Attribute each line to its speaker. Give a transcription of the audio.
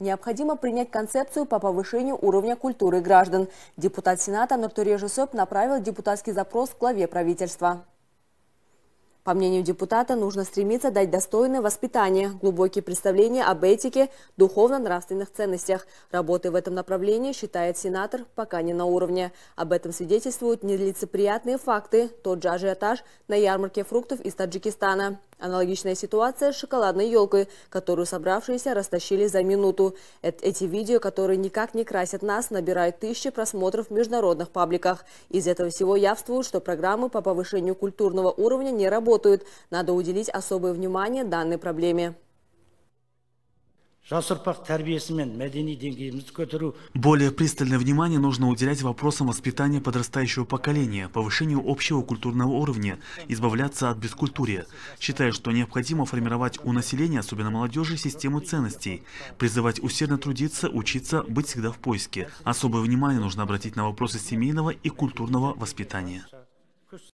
Speaker 1: Необходимо принять концепцию по повышению уровня культуры граждан. Депутат Сената Нуртуре направил депутатский запрос к главе правительства. По мнению депутата, нужно стремиться дать достойное воспитание, глубокие представления об этике, духовно-нравственных ценностях. Работы в этом направлении, считает сенатор, пока не на уровне. Об этом свидетельствуют нелицеприятные факты, тот же ажиотаж на ярмарке фруктов из Таджикистана. Аналогичная ситуация с шоколадной елкой, которую собравшиеся растащили за минуту. Эти видео, которые никак не красят нас, набирают тысячи просмотров в международных пабликах. Из этого всего явствует, что программы по повышению культурного уровня не работают работают. Надо уделить особое внимание данной проблеме.
Speaker 2: Более
Speaker 3: пристальное внимание нужно уделять вопросам воспитания подрастающего поколения, повышению общего культурного уровня, избавляться от бескультурия. Считаю, что необходимо формировать у населения, особенно молодежи, систему ценностей, призывать усердно трудиться, учиться, быть всегда в поиске. Особое внимание нужно обратить на вопросы семейного и культурного воспитания.